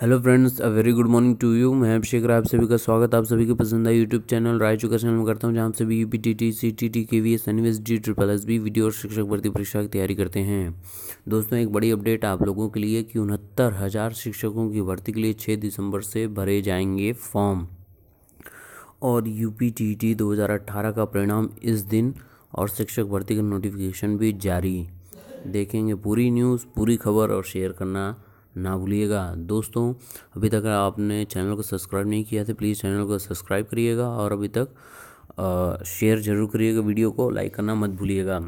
hello friends a very good morning to you मैं अभिषेक राय आप सभी का स्वागत आप सभी के पसंद है यूट्यूब चैनल रायचू का चैनल में करता हूं जहां सभी U P T T C T T K V S N S D triple S B video और शिक्षक भर्ती परीक्षा की तैयारी करते हैं दोस्तों एक बड़ी अपडेट आप लोगों के लिए कि उनहत्तर हज़ार शिक्षकों की भर्ती के लिए छः दिसंबर से भरे जाएंगे फॉर्म और यू पी टी टी दो हज़ार अट्ठारह का परिणाम इस दिन और शिक्षक भर्ती का नोटिफिकेशन भी जारी देखेंगे पूरी न्यूज़ पूरी खबर और शेयर करना ना भूलिएगा दोस्तों अभी तक आपने चैनल को सब्सक्राइब नहीं किया था तो प्लीज़ चैनल को सब्सक्राइब करिएगा और अभी तक शेयर ज़रूर करिएगा वीडियो को लाइक करना मत भूलिएगा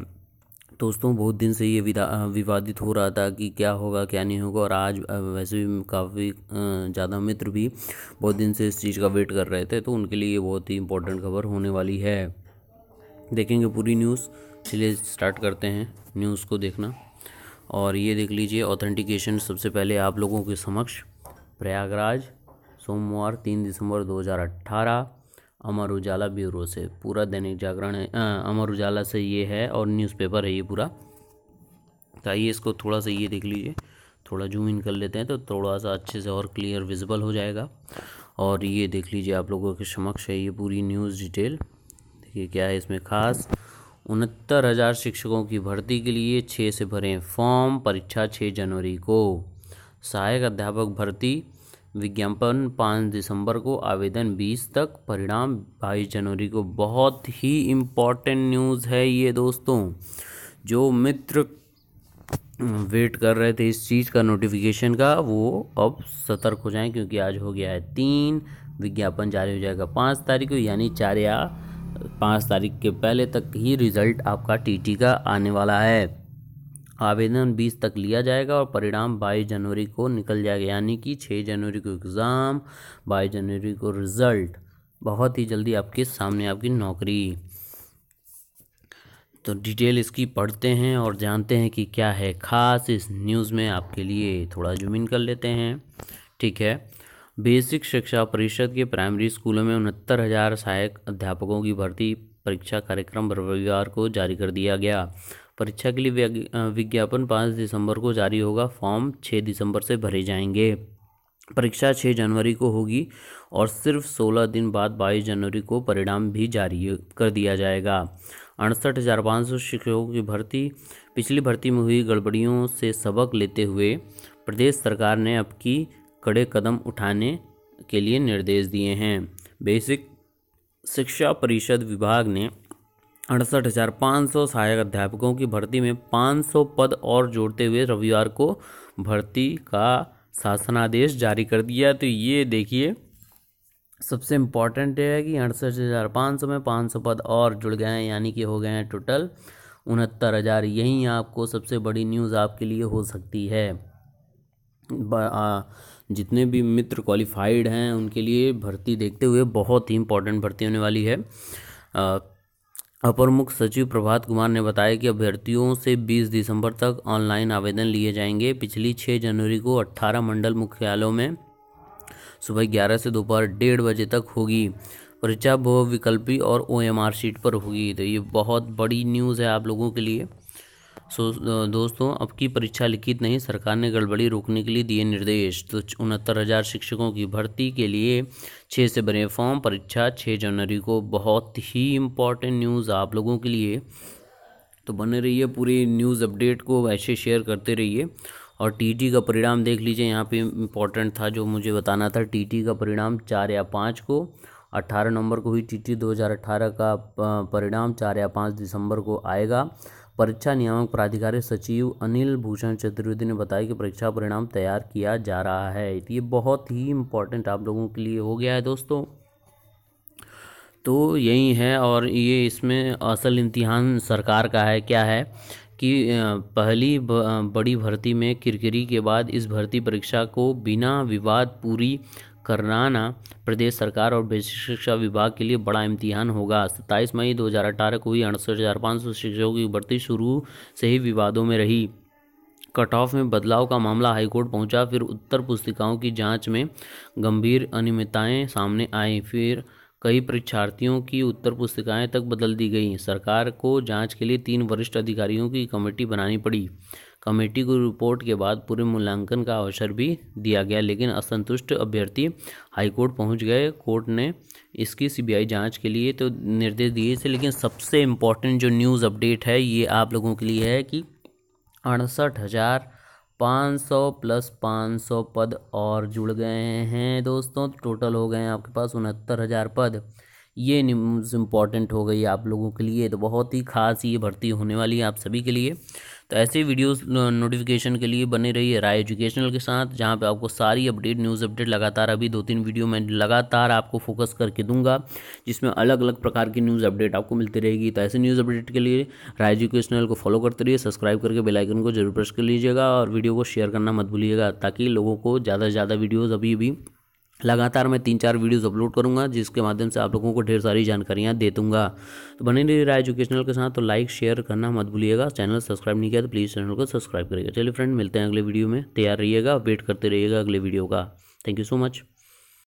दोस्तों बहुत दिन से ये विवादित हो रहा था कि क्या होगा क्या नहीं होगा और आज वैसे भी काफ़ी ज़्यादा मित्र भी बहुत दिन से इस चीज़ का वेट कर रहे थे तो उनके लिए ये बहुत ही इंपॉर्टेंट खबर होने वाली है देखेंगे पूरी न्यूज़ चलिए स्टार्ट करते हैं न्यूज़ को देखना और ये देख लीजिए ऑथेंटिकेशन सबसे पहले आप लोगों के समक्ष प्रयागराज सोमवार तीन दिसंबर 2018 अमर उजाला ब्यूरो से पूरा दैनिक जागरण अमर उजाला से ये है और न्यूज़पेपर है ये पूरा तो आइए इसको थोड़ा सा ये देख लीजिए थोड़ा जूम इन कर लेते हैं तो थोड़ा सा अच्छे से और क्लियर विजिबल हो जाएगा और ये देख लीजिए आप लोगों के समक्ष है ये पूरी न्यूज़ डिटेल देखिए क्या है इसमें ख़ास उनहत्तर हज़ार शिक्षकों की भर्ती के लिए छः से भरें फॉर्म परीक्षा छः जनवरी को सहायक अध्यापक भर्ती विज्ञापन पाँच दिसंबर को आवेदन बीस तक परिणाम बाईस जनवरी को बहुत ही इम्पॉर्टेंट न्यूज़ है ये दोस्तों जो मित्र वेट कर रहे थे इस चीज़ का नोटिफिकेशन का वो अब सतर्क हो जाएं क्योंकि आज हो गया है तीन विज्ञापन जारी हो जाएगा पाँच तारीख को यानी चार या पाँच तारीख के पहले तक ही रिज़ल्ट आपका टीटी का आने वाला है आवेदन बीस तक लिया जाएगा और परिणाम बाईस जनवरी को निकल जाएगा यानी कि छः जनवरी को एग्ज़ाम बाईस जनवरी को रिज़ल्ट बहुत ही जल्दी आपके सामने आपकी नौकरी तो डिटेल इसकी पढ़ते हैं और जानते हैं कि क्या है ख़ास इस न्यूज़ में आपके लिए थोड़ा जुमिन कर लेते हैं ठीक है बेसिक शिक्षा परिषद के प्राइमरी स्कूलों में उनहत्तर हज़ार सहायक अध्यापकों की भर्ती परीक्षा कार्यक्रम रविवार को जारी कर दिया गया परीक्षा के लिए विज्ञापन पाँच दिसंबर को जारी होगा फॉर्म छः दिसंबर से भरे जाएंगे परीक्षा छः जनवरी को होगी और सिर्फ सोलह दिन बाद बाईस जनवरी को परिणाम भी जारी कर दिया जाएगा अड़सठ हज़ार पाँच सौ शिक्षकों की भर्ती पिछली भर्ती में हुई गड़बड़ियों से सबक लेते हुए प्रदेश सरकार ने अब की कड़े कदम उठाने के लिए निर्देश दिए हैं बेसिक शिक्षा परिषद विभाग ने अड़सठ हज़ार पाँच सौ सहायक अध्यापकों की भर्ती में 500 पद और जोड़ते हुए रविवार को भर्ती का शासनादेश जारी कर दिया तो ये देखिए सबसे इम्पॉर्टेंट है कि अड़सठ हज़ार पाँच सौ में पाँच सौ पद और जुड़ गए हैं यानी कि हो गए हैं टोटल उनहत्तर हज़ार यही आपको सबसे बड़ी न्यूज़ आपके लिए हो सकती है जितने भी मित्र क्वालिफाइड हैं उनके लिए भर्ती देखते हुए बहुत ही इंपॉर्टेंट भर्ती होने वाली है अपर मुख्य सचिव प्रभात कुमार ने बताया कि अभ्यर्थियों से 20 दिसंबर तक ऑनलाइन आवेदन लिए जाएंगे पिछली 6 जनवरी को 18 मंडल मुख्यालयों में सुबह 11 से दोपहर डेढ़ बजे तक होगी परीक्षा बहुविकल्पी और ओ सीट पर होगी तो ये बहुत बड़ी न्यूज़ है आप लोगों के लिए सो दोस्तों अब की परीक्षा लिखित नहीं सरकार ने गड़बड़ी रोकने के लिए दिए निर्देश तो उनहत्तर हज़ार शिक्षकों की भर्ती के लिए छः से बने फॉर्म परीक्षा छः जनवरी को बहुत ही इम्पॉर्टेंट न्यूज़ आप लोगों के लिए तो बने रहिए पूरी न्यूज़ अपडेट को वैसे शेयर करते रहिए और टीटी का परिणाम देख लीजिए यहाँ पे इम्पॉर्टेंट था जो मुझे बताना था टीटी का परिणाम चार या पाँच को अट्ठारह नवंबर को हुई टीटी 2018 का परिणाम चार या पाँच दिसंबर को आएगा परीक्षा नियामक प्राधिकारी सचिव अनिल भूषण चतुर्वेदी ने बताया कि परीक्षा परिणाम तैयार किया जा रहा है ये बहुत ही इम्पोर्टेंट आप लोगों के लिए हो गया है दोस्तों तो यही है और ये इसमें असल इम्तिहान सरकार का है क्या है कि पहली बड़ी भर्ती में किरकिरी के बाद इस भर्ती परीक्षा को बिना विवाद पूरी कराना प्रदेश सरकार और बेसिक शिक्षा विभाग के लिए बड़ा इम्तिहान होगा सत्ताईस मई दो हज़ार अठारह को ही अड़सठ हज़ार पाँच सौ शिक्षकों की भर्ती शुरू से ही विवादों में रही कट ऑफ में बदलाव का मामला हाईकोर्ट पहुंचा फिर उत्तर पुस्तिकाओं की जांच में गंभीर अनियमितताएं सामने आई फिर कई परीक्षार्थियों की उत्तर पुस्तिकाएं तक बदल दी गई सरकार को जांच के लिए तीन वरिष्ठ अधिकारियों की कमेटी बनानी पड़ी कमेटी को रिपोर्ट के बाद पूरे मूल्यांकन का अवसर भी दिया गया लेकिन असंतुष्ट अभ्यर्थी हाईकोर्ट पहुंच गए कोर्ट ने इसकी सीबीआई जांच के लिए तो निर्देश दिए थे लेकिन सबसे इम्पॉर्टेंट जो न्यूज़ अपडेट है ये आप लोगों के लिए है कि अड़सठ हज़ार पाँच सौ प्लस पाँच सौ पद और जुड़ गए हैं दोस्तों टोटल हो गए हैं आपके पास उनहत्तर हज़ार पद ये न्यूज़ इम्पॉर्टेंट हो गई आप लोगों के लिए तो बहुत ही खास ये भर्ती होने वाली है आप सभी के लिए तो ऐसे वीडियोस नोटिफिकेशन के लिए बने रहिए राय एजुकेशनल के साथ जहाँ पे आपको सारी अपडेट न्यूज़ अपडेट लगातार अभी दो तीन वीडियो मैं लगातार आपको फोकस करके दूंगा जिसमें अलग अलग प्रकार की न्यूज़ अपडेट आपको मिलती रहेगी तो ऐसे न्यूज़ अपडेट के लिए राय एजुकेशनल को फॉलो करते रहिए सब्सक्राइब करके बेलाइकन को जरूर प्रेस कर लीजिएगा और वीडियो को शेयर करना मत भूलिएगा ताकि लोगों को ज़्यादा से ज़्यादा वीडियोज़ अभी भी लगातार मैं तीन चार वीडियोस अपलोड करूंगा जिसके माध्यम से आप लोगों को ढेर सारी जानकारियां दे दूंगा तो बने रहिए राय एजुकेशनल के साथ तो लाइक शेयर करना मत भूलिएगा चैनल सब्सक्राइब नहीं किया तो प्लीज़ चैनल को सब्सक्राइब करिएगा चलिए फ्रेंड मिलते हैं अगले वीडियो में तैयार रहिएगा वेट करते रहिएगा अगले वीडियो का थैंक यू सो मच